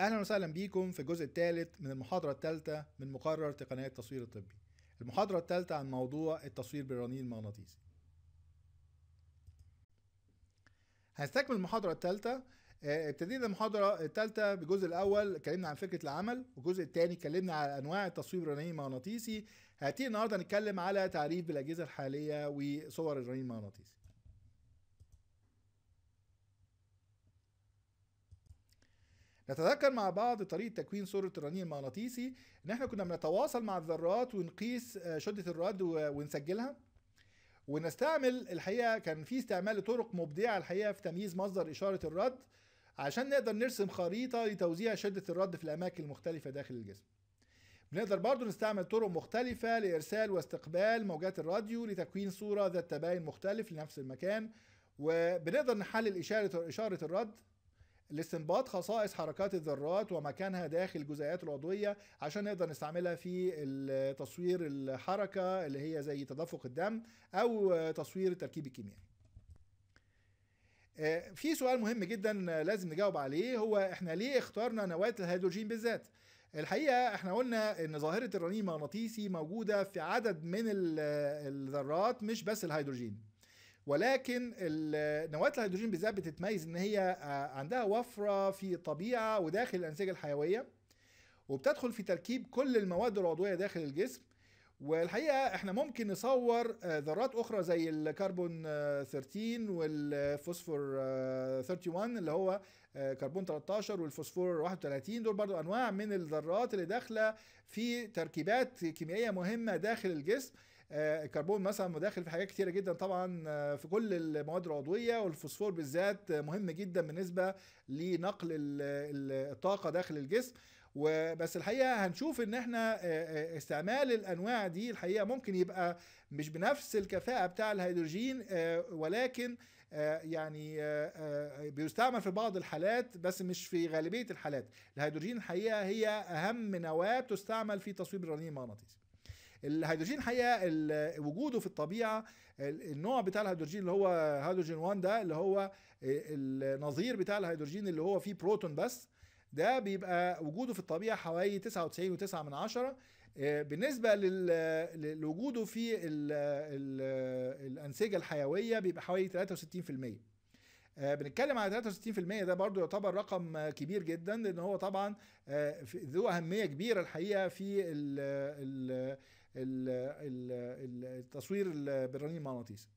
اهلا وسهلا بيكم في الجزء الثالث من المحاضره الثالثه من مقرر تقنيات التصوير الطبي المحاضره الثالثه عن موضوع التصوير بالرنين المغناطيسي هنستكمل المحاضره الثالثه آه، ابتدينا المحاضرة الثالثة بالجزء الأول اتكلمنا عن فكرة العمل والجزء الثاني اتكلمنا على أنواع التصوير الرنين المغناطيسي هنبتدي النهاردة نتكلم على تعريف بالأجهزة الحالية وصور الرنين المغناطيسي نتذكر مع بعض طريقه تكوين صوره الرنين المغناطيسي ان احنا كنا بنتواصل مع الذرات ونقيس آه، شده الرد ونسجلها ونستعمل الحقيقه كان في استعمال لطرق مبدعه الحقيقه في تمييز مصدر اشاره الرد عشان نقدر نرسم خريطه لتوزيع شده الرد في الاماكن المختلفه داخل الجسم بنقدر برضه نستعمل طرق مختلفة لإرسال واستقبال موجات الراديو لتكوين صورة ذات تباين مختلف لنفس المكان وبنقدر نحلل إشارة إشارة الرد لاستنباط خصائص حركات الذرات ومكانها داخل الجزيئات العضوية عشان نقدر نستعملها في تصوير الحركة اللي هي زي تدفق الدم أو تصوير التركيب الكيميائي آه، في سؤال مهم جدا لازم نجاوب عليه هو احنا ليه اخترنا نواة الهيدروجين بالذات؟ الحقيقه احنا قلنا ان ظاهره الرنين المغناطيسي موجوده في عدد من الذرات مش بس الهيدروجين ولكن نواة الهيدروجين بالذات بتتميز ان هي آه، عندها وفرة في طبيعة وداخل الأنسجة الحيوية وبتدخل في تركيب كل المواد العضوية داخل الجسم والحقيقة احنا ممكن نصور آه، ذرات أخرى زي الكربون 13 والفوسفور 31 اللي هو كربون آه، 13 والفوسفور 31 دول برضو أنواع من الذرات اللي داخلة في تركيبات كيميائية مهمة داخل الجسم آه، الكربون مثلا مداخل في حاجات كتيره جدا طبعا آه، في كل المواد العضويه والفوسفور بالذات آه، مهم جدا بالنسبه لنقل الطاقه داخل الجسم وبس الحقيقه هنشوف ان احنا استعمال الانواع دي الحقيقه ممكن يبقى مش بنفس الكفاءه بتاع الهيدروجين ولكن يعني بيستعمل في بعض الحالات بس مش في غالبيه الحالات الهيدروجين الحقيقه هي اهم نواه تستعمل في تصويب الرنين المغناطيسي الهيدروجين حقيقه وجوده في الطبيعه النوع بتاع الهيدروجين اللي هو هيدروجين 1 ده اللي هو آه، النظير بتاع الهيدروجين اللي هو فيه بروتون بس ده بيبقى وجوده في الطبيعه حوالي 99.9 من عشرة آه، بالنسبه لوجوده في الـ الـ الانسجه الحيويه بيبقى حوالي 63% آه، بنتكلم على 63% ده برضو يعتبر رقم كبير جدا لان هو طبعا ذو اهميه كبيره الحقيقه في ال التصوير بالرنين المغناطيسي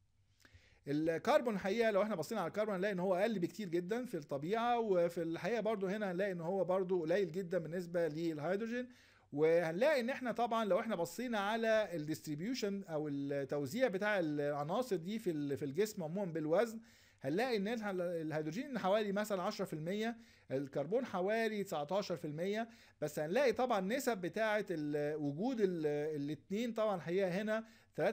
الكربون الحقيقه لو احنا بصينا على الكربون هنلاقي ان هو اقل بكتير جدا في الطبيعه وفي الحقيقه برضو هنا هنلاقي ان هو برضو قليل جدا بالنسبه للهيدروجين وهنلاقي ان احنا طبعا لو احنا بصينا على الديستريبيوشن او التوزيع بتاع العناصر دي في في الجسم عموما بالوزن هنلاقي ان الهيدروجين حوالي مثلا 10% الكربون حوالي 19% بس هنلاقي طبعا نسب بتاعه وجود الاثنين طبعا هي هنا 63%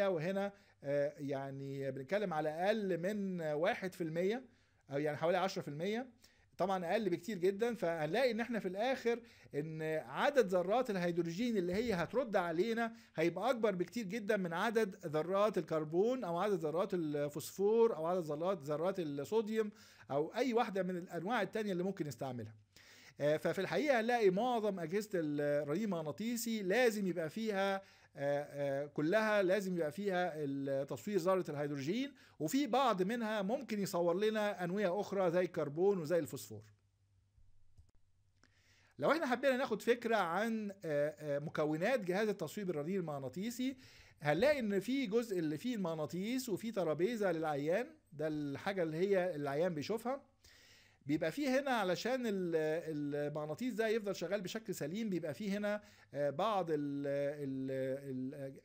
وهنا آه، يعني بنتكلم على اقل من 1% او يعني حوالي 10% طبعا اقل بكتير جدا فهنلاقي ان احنا في الاخر ان عدد ذرات الهيدروجين اللي هي هترد علينا هيبقى اكبر بكتير جدا من عدد ذرات الكربون او عدد ذرات الفوسفور او عدد ذرات ذرات الصوديوم او اي واحده من الانواع التانية اللي ممكن نستعملها آه، ففي الحقيقه هنلاقي معظم اجهزه الرنين المغناطيسي لازم يبقى فيها آه، آه، كلها لازم يبقى فيها تصوير ذره الهيدروجين وفي بعض منها ممكن يصور لنا انويه اخرى زي الكربون وزي الفوسفور لو احنا حبينا ناخد فكره عن آه، مكونات جهاز التصويب الرنين المغناطيسي هنلاقي ان في جزء اللي فيه المغناطيس وفي ترابيزه للعيان ده الحاجه اللي هي العيان بيشوفها بيبقى فيه هنا علشان المغناطيس ده يفضل شغال بشكل سليم بيبقى فيه هنا آه، بعض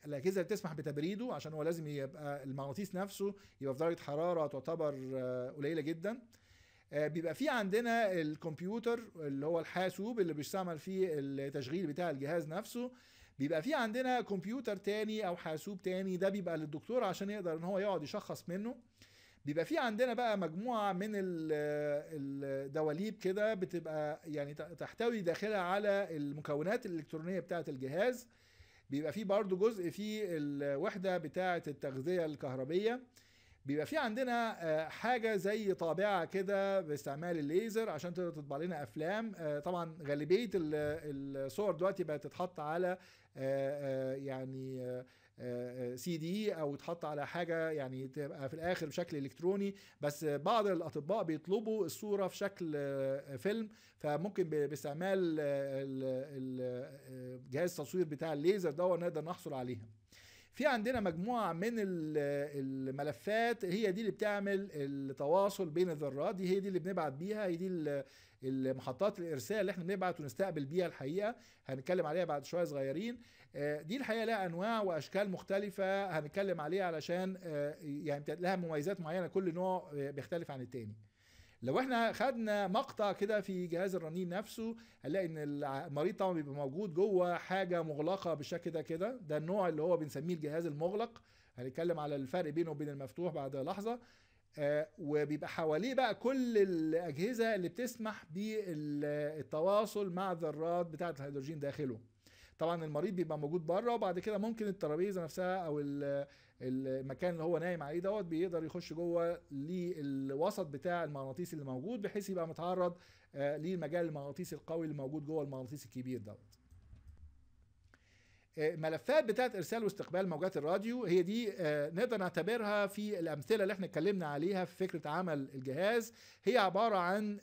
الاجهزه اللي بتسمح بتبريده عشان هو لازم يبقى المغناطيس نفسه يبقى في درجه حراره تعتبر آه، قليله جدا آه، بيبقى في عندنا الكمبيوتر اللي هو الحاسوب اللي بيستعمل فيه التشغيل بتاع الجهاز نفسه بيبقى في عندنا كمبيوتر تاني او حاسوب تاني ده بيبقى للدكتور عشان يقدر ان هو يقعد يشخص منه بيبقى في عندنا بقى مجموعه من الدواليب كده بتبقى يعني تحتوي داخلها على المكونات الالكترونيه بتاعه الجهاز بيبقى في برضو جزء في الوحده بتاعه التغذيه الكهربيه بيبقى في عندنا آه، حاجه زي طابعه كده باستعمال الليزر عشان تقدر تطبع لنا افلام آه، طبعا غالبيه الصور دلوقتي بقت تتحط على آه، يعني سي دي او يتحط على حاجه يعني تبقى في الاخر بشكل الكتروني بس بعض الاطباء بيطلبوا الصوره في شكل آه، فيلم فممكن باستعمال آه، جهاز التصوير بتاع الليزر ده نقدر نحصل عليها في عندنا مجموعه من الملفات هي دي اللي بتعمل التواصل بين الذرات دي هي دي اللي بنبعت بيها هي دي المحطات الارسال اللي احنا بنبعت ونستقبل بيها الحقيقه هنتكلم عليها بعد شويه صغيرين آه، دي الحقيقه لها انواع واشكال مختلفه هنتكلم عليها علشان آه، يعني لها مميزات معينه كل نوع آه، بيختلف عن التاني لو احنا خدنا مقطع كده في جهاز الرنين نفسه هنلاقي ان المريض طبعا بيبقى موجود جوه حاجه مغلقه بالشكل ده كده ده النوع اللي هو بنسميه الجهاز المغلق هنتكلم على الفرق بينه وبين المفتوح بعد لحظه آه وبيبقى حواليه بقى كل الاجهزه اللي بتسمح بالتواصل مع الذرات بتاعه الهيدروجين داخله طبعا المريض بيبقى موجود بره وبعد كده ممكن الترابيزه نفسها او المكان اللي هو نايم عليه دوت بيقدر يخش جوه للوسط بتاع المغناطيس اللي موجود بحيث يبقى متعرض آه، للمجال المغناطيسي القوي اللي موجود جوه المغناطيس الكبير دوت آه، ملفات بتاعت ارسال واستقبال موجات الراديو هي دي آه، نقدر نعتبرها في الامثله اللي احنا اتكلمنا عليها في فكره عمل الجهاز هي عباره عن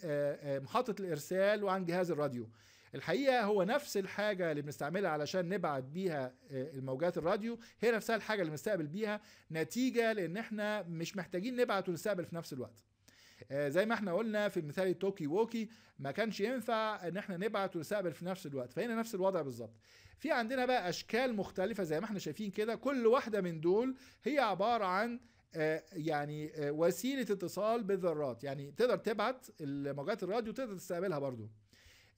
محطه الارسال وعن جهاز الراديو الحقيقه هو نفس الحاجه اللي بنستعملها علشان نبعت بيها آه، الموجات الراديو هي نفسها الحاجه اللي بنستقبل بيها نتيجه لان احنا مش محتاجين نبعت ونستقبل في نفس الوقت آه، زي ما احنا قلنا في المثال التوكي ووكي ما كانش ينفع ان احنا نبعت ونستقبل في نفس الوقت فهنا نفس الوضع بالظبط في عندنا بقى اشكال مختلفه زي ما احنا شايفين كده كل واحده من دول هي عباره عن آه، يعني وسيله اتصال بالذرات يعني تقدر تبعت موجات الراديو تقدر تستقبلها برضو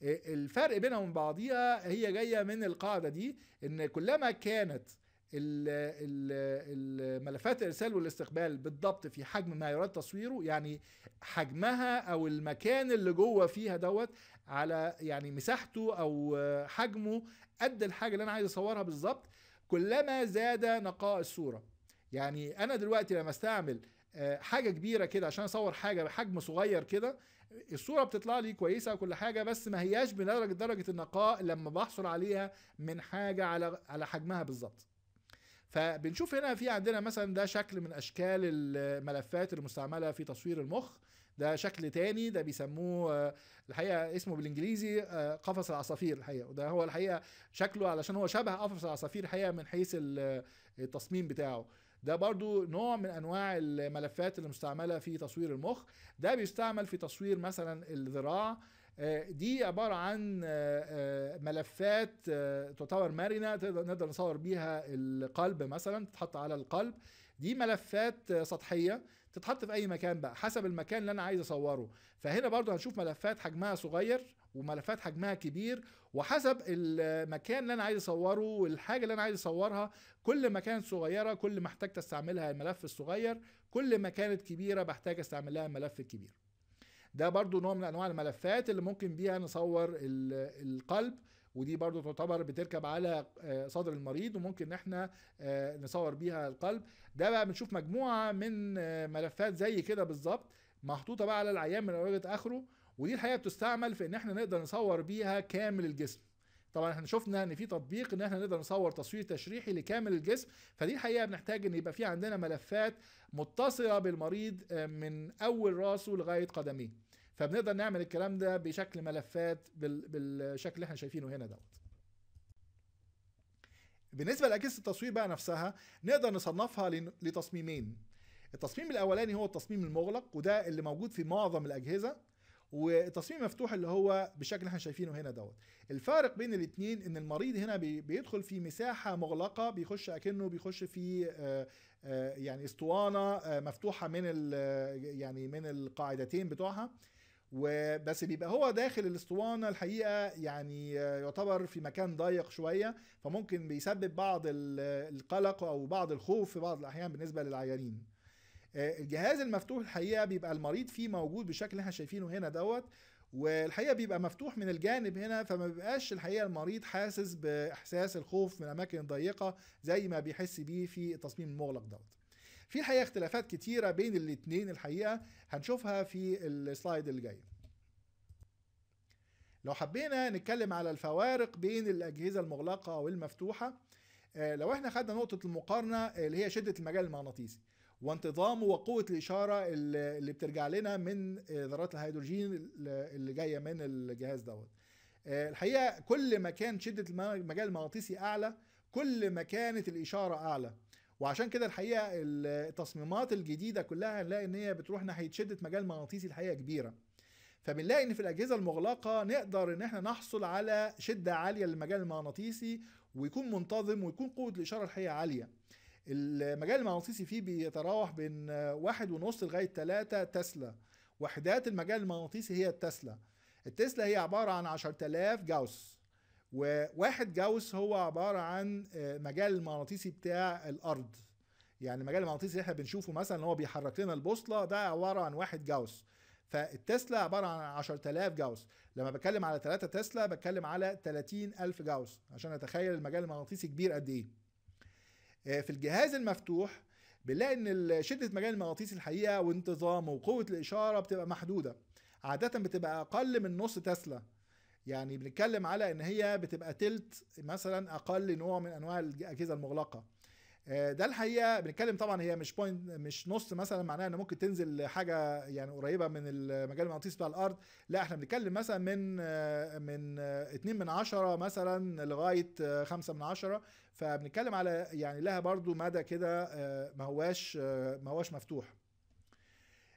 الفرق بينها وبين بعضيها هي جايه من القاعده دي ان كلما كانت الملفات الارسال والاستقبال بالضبط في حجم ما يراد تصويره يعني حجمها او المكان اللي جوه فيها دوت على يعني مساحته او حجمه قد الحاجه اللي انا عايز اصورها بالضبط كلما زاد نقاء الصوره يعني انا دلوقتي لما استعمل آه، حاجه كبيره كده عشان اصور حاجه بحجم صغير كده الصوره بتطلع لي كويسه وكل حاجه بس ما هياش بدرجه درجه النقاء لما بحصل عليها من حاجه على على حجمها بالظبط فبنشوف هنا في عندنا مثلا ده شكل من اشكال الملفات المستعمله في تصوير المخ ده شكل تاني ده بيسموه آه، الحقيقه اسمه بالانجليزي آه، قفص العصافير الحقيقه وده هو الحقيقه شكله علشان هو شبه قفص العصافير الحقيقه من حيث التصميم بتاعه ده برضو نوع من انواع الملفات اللي مستعملة في تصوير المخ ده بيستعمل في تصوير مثلا الذراع آه، دي عبارة عن آه، آه، ملفات تعتبر مرنة نقدر نصور بيها القلب مثلا تتحط على القلب دي ملفات سطحية تتحط في أي مكان بقى حسب المكان اللي أنا عايز أصوره فهنا برضو هنشوف ملفات حجمها صغير وملفات حجمها كبير وحسب المكان اللي انا عايز اصوره والحاجه اللي انا عايز اصورها كل ما كانت صغيره كل ما احتجت استعملها الملف الصغير كل ما كانت كبيره بحتاج استعمل لها الملف الكبير ده برضو نوع من انواع الملفات اللي ممكن بيها نصور القلب ودي برضو تعتبر بتركب على آه، صدر المريض وممكن احنا آه، نصور بيها القلب ده بقى بنشوف مجموعه من آه، ملفات زي كده بالظبط محطوطه بقى على العيان من اوله لاخره ودي الحقيقه بتستعمل في ان احنا نقدر نصور بيها كامل الجسم طبعا احنا شفنا ان في تطبيق ان احنا نقدر نصور تصوير تشريحي لكامل الجسم فدي الحقيقه بنحتاج ان يبقى في عندنا ملفات متصله بالمريض آه، من اول راسه لغايه قدميه فبنقدر نعمل الكلام ده بشكل ملفات بالشكل اللي احنا شايفينه هنا دوت بالنسبه لاجهزه التصوير بقى نفسها نقدر نصنفها لتصميمين التصميم الاولاني هو التصميم المغلق وده اللي موجود في معظم الاجهزه وتصميم مفتوح اللي هو بالشكل احنا شايفينه هنا دوت الفارق بين الاثنين ان المريض هنا بيدخل في مساحه مغلقه بيخش اكنه بيخش في آه، آه، يعني اسطوانه آه، مفتوحه من يعني من القاعدتين بتوعها وبس بيبقى هو داخل الاسطوانه الحقيقه يعني يعتبر في مكان ضيق شويه فممكن بيسبب بعض القلق او بعض الخوف في بعض الاحيان بالنسبه للعيانين آه، الجهاز المفتوح الحقيقه بيبقى المريض فيه موجود بالشكل اللي احنا شايفينه هنا دوت والحقيقه بيبقى مفتوح من الجانب هنا فما بيبقاش الحقيقه المريض حاسس باحساس الخوف من اماكن ضيقه زي ما بيحس بيه في التصميم المغلق دوت في الحقيقه اختلافات كتيره بين الاثنين الحقيقه هنشوفها في السلايد اللي جايه لو حبينا نتكلم على الفوارق بين الاجهزه المغلقه والمفتوحه آه، لو احنا خدنا نقطه المقارنه اللي هي شده المجال المغناطيسي وانتظامه وقوه الاشاره اللي بترجع لنا من آه، ذرات الهيدروجين اللي جايه من الجهاز دوت آه، الحقيقه كل ما كان شده المجال المغناطيسي اعلى كل ما كانت الاشاره اعلى وعشان كده الحقيقه التصميمات الجديده كلها هنلاقي ان هي بتروح ناحيه شده مجال مغناطيسي الحقيقه كبيره فبنلاقي ان في الاجهزه المغلقه نقدر ان احنا نحصل على شده عاليه للمجال المغناطيسي ويكون منتظم ويكون قوه الاشاره الحقيقه عاليه المجال المغناطيسي فيه بيتراوح بين واحد ونص لغاية ثلاثة تسلا وحدات المجال المغناطيسي هي التسلا التسلا هي عبارة عن 10000 جاوس وواحد جاوس هو عبارة عن آه، مجال المغناطيسي بتاع الأرض يعني المجال المغناطيسي اللي احنا بنشوفه مثلا اللي هو بيحرك لنا البوصلة ده عبارة عن واحد جاوس فالتسلا عبارة عن 10000 جاوس لما بتكلم على 3 تسلا بتكلم على 30000 جاوس عشان اتخيل المجال المغناطيسي كبير قد ايه آه، في الجهاز المفتوح بنلاقي ان شده مجال المغناطيس الحقيقه وانتظامه وقوه الاشاره بتبقى محدوده عاده بتبقى اقل من نص تسلا يعني بنتكلم على ان هي بتبقى تلت مثلا اقل نوع من انواع الاجهزه المغلقه آه، ده الحقيقه بنتكلم طبعا هي مش بوينت مش نص مثلا معناها ان ممكن تنزل حاجه يعني قريبه من المجال المغناطيسي بتاع الارض لا احنا بنتكلم مثلا من آه، من 2 آه، من 10 مثلا لغايه 5 من 10 فبنتكلم على يعني لها برضو مدى كده ما هواش ما هواش مفتوح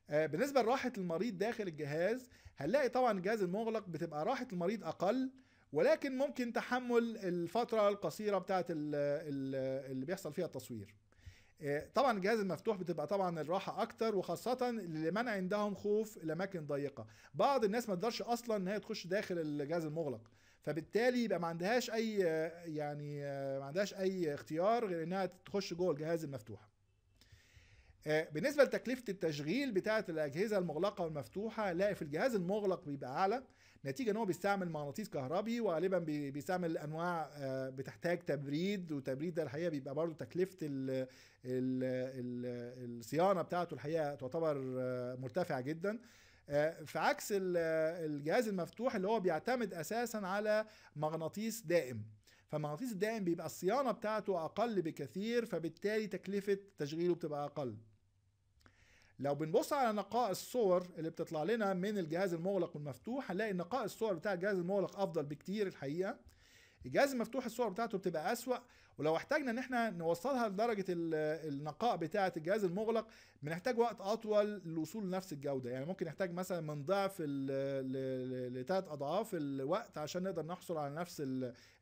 بالنسبه لراحه المريض داخل الجهاز هنلاقي طبعا الجهاز المغلق بتبقى راحه المريض اقل ولكن ممكن تحمل الفتره القصيره بتاعه اللي بيحصل فيها التصوير آه، طبعا الجهاز المفتوح بتبقى طبعا الراحه اكتر وخاصه لمن عندهم خوف الاماكن ضيقه بعض الناس ما تقدرش اصلا ان هي تخش داخل الجهاز المغلق فبالتالي يبقى ما عندهاش اي آه، يعني آه، ما عندهاش اي اختيار غير انها تخش جوه الجهاز المفتوح آه، بالنسبه لتكلفه التشغيل بتاعه الاجهزه المغلقه والمفتوحه هنلاقي في الجهاز المغلق بيبقى اعلى نتيجه ان هو بيستعمل مغناطيس كهربي وغالبا بيستعمل انواع آه، بتحتاج تبريد وتبريد ده الحقيقه بيبقى برضه تكلفه الـ الـ الـ الصيانه بتاعته الحقيقه تعتبر آه، مرتفعه جدا في عكس الجهاز المفتوح اللي هو بيعتمد اساسا على مغناطيس دائم فمغناطيس الدائم بيبقى الصيانه بتاعته اقل بكثير فبالتالي تكلفه تشغيله بتبقى اقل لو بنبص على نقاء الصور اللي بتطلع لنا من الجهاز المغلق والمفتوح هنلاقي نقاء الصور بتاع الجهاز المغلق افضل بكتير الحقيقه الجهاز المفتوح الصور بتاعته بتبقى اسوأ ولو احتاجنا ان احنا نوصلها لدرجه النقاء بتاعه الجهاز المغلق بنحتاج وقت اطول للوصول لنفس الجوده يعني ممكن نحتاج مثلا من ضعف لثلاث اضعاف الوقت عشان نقدر نحصل على نفس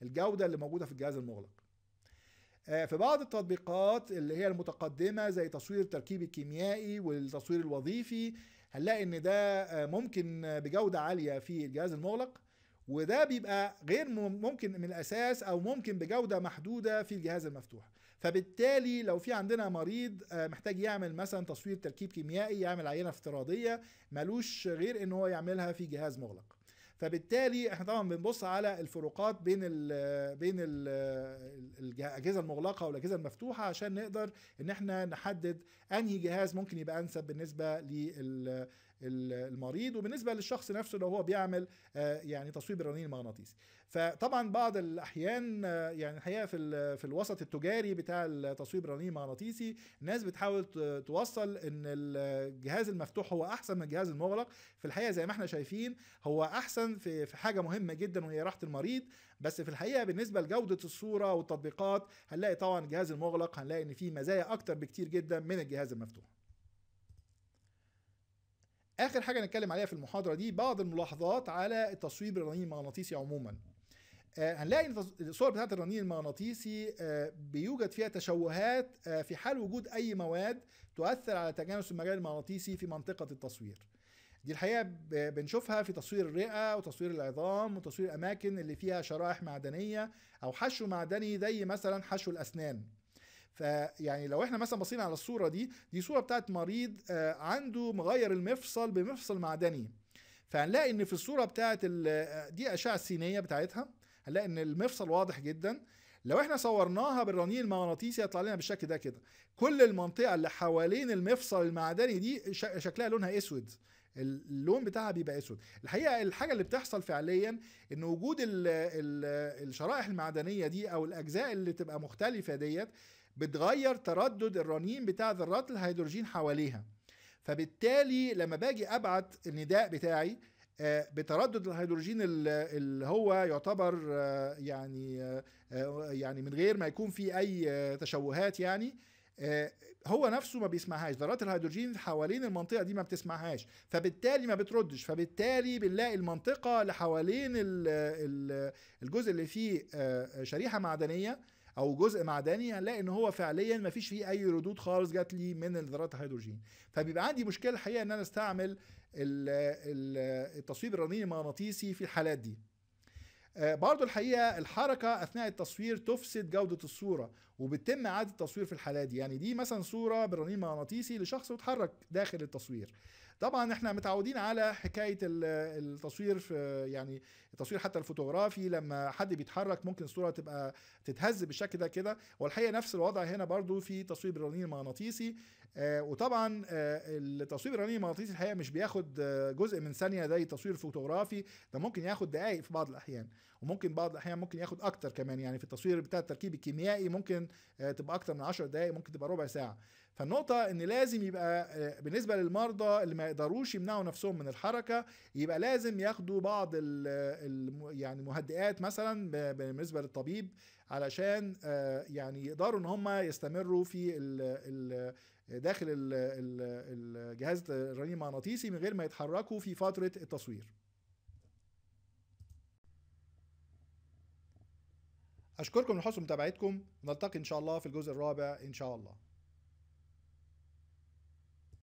الجوده اللي موجوده في الجهاز المغلق آه، في بعض التطبيقات اللي هي المتقدمه زي تصوير التركيب الكيميائي والتصوير الوظيفي هنلاقي ان ده آه، ممكن بجوده عاليه في الجهاز المغلق وده بيبقى غير ممكن من الاساس او ممكن بجوده محدوده في الجهاز المفتوح فبالتالي لو في عندنا مريض آه، محتاج يعمل مثلا تصوير تركيب كيميائي يعمل عينه افتراضيه ملوش غير ان هو يعملها في جهاز مغلق فبالتالي احنا طبعا بنبص على الفروقات بين الـ بين الـ الاجهزه المغلقه والاجهزه المفتوحه عشان نقدر ان احنا نحدد انهي جهاز ممكن يبقى انسب بالنسبه لل المريض وبالنسبه للشخص نفسه لو هو بيعمل آه، يعني تصويب الرنين المغناطيسي فطبعا بعض الاحيان آه، يعني الحقيقه في في الوسط التجاري بتاع التصويب الرنين المغناطيسي الناس بتحاول توصل ان الجهاز المفتوح هو احسن من الجهاز المغلق في الحقيقه زي ما احنا شايفين هو احسن في حاجه مهمه جدا وهي راحه المريض بس في الحقيقه بالنسبه لجوده الصوره والتطبيقات هنلاقي طبعا الجهاز المغلق هنلاقي ان فيه مزايا اكتر بكتير جدا من الجهاز المفتوح اخر حاجه نتكلم عليها في المحاضره دي بعض الملاحظات على التصويب الرنين المغناطيسي عموما آه هنلاقي الصور بتاعت الرنين المغناطيسي آه بيوجد فيها تشوهات آه في حال وجود اي مواد تؤثر على تجانس المجال المغناطيسي في منطقه التصوير دي الحقيقه بنشوفها في تصوير الرئه وتصوير العظام وتصوير الاماكن اللي فيها شرائح معدنيه او حشو معدني زي مثلا حشو الاسنان فيعني لو احنا مثلا بصينا على الصوره دي دي صوره بتاعت مريض آه، عنده مغير المفصل بمفصل معدني فهنلاقي ان في الصوره بتاعت آه، دي اشعه سينية بتاعتها هنلاقي ان المفصل واضح جدا لو احنا صورناها بالرنين المغناطيسي هيطلع لنا بالشكل ده كده كل المنطقه اللي حوالين المفصل المعدني دي شكلها لونها اسود اللون بتاعها بيبقى اسود الحقيقه الحاجه اللي بتحصل فعليا ان وجود الـ الـ الشرائح المعدنيه دي او الاجزاء اللي تبقى مختلفه ديت بتغير تردد الرنين بتاع ذرات الهيدروجين حواليها فبالتالي لما باجي ابعت النداء بتاعي آه، بتردد الهيدروجين اللي هو يعتبر آه، يعني آه، يعني من غير ما يكون في اي تشوهات يعني هو نفسه ما بيسمعهاش ذرات الهيدروجين حوالين المنطقه دي ما بتسمعهاش فبالتالي ما بتردش فبالتالي بنلاقي المنطقه اللي حوالين الجزء اللي فيه شريحه معدنيه او جزء معدني هنلاقي ان هو فعليا ما فيش فيه اي ردود خالص جات لي من ذرات الهيدروجين فبيبقى عندي مشكله الحقيقه ان انا استعمل التصويب الرنين المغناطيسي في الحالات دي آه، برضو الحقيقة الحركة أثناء التصوير تفسد جودة الصورة وبتتم اعاده التصوير في الحاله دي يعني دي مثلا صوره برنين مغناطيسي لشخص بيتحرك داخل التصوير طبعا احنا متعودين على حكايه التصوير في يعني التصوير حتى الفوتوغرافي لما حد بيتحرك ممكن الصوره تبقى تتهز بالشكل ده كده والحقيقه نفس الوضع هنا برضو في تصوير برنين مغناطيسي آه، وطبعا آه، التصوير برنين مغناطيسي الحقيقه مش بياخد آه، جزء من ثانيه زي التصوير الفوتوغرافي ده ممكن ياخد دقائق في بعض الاحيان وممكن بعض الاحيان ممكن ياخد اكتر كمان يعني في التصوير بتاع التركيب الكيميائي ممكن آه، تبقى اكتر من 10 دقائق ممكن تبقى ربع ساعه فالنقطه ان لازم يبقى آه، بالنسبه للمرضى اللي ما يقدروش يمنعوا نفسهم من الحركه يبقى لازم ياخدوا بعض يعني مهدئات مثلا بالنسبه للطبيب علشان آه، يعني يقدروا ان هم يستمروا في داخل الجهاز الرنين المغناطيسي من غير ما يتحركوا في فتره التصوير أشكركم لحسن متابعتكم نلتقي إن شاء الله في الجزء الرابع إن شاء الله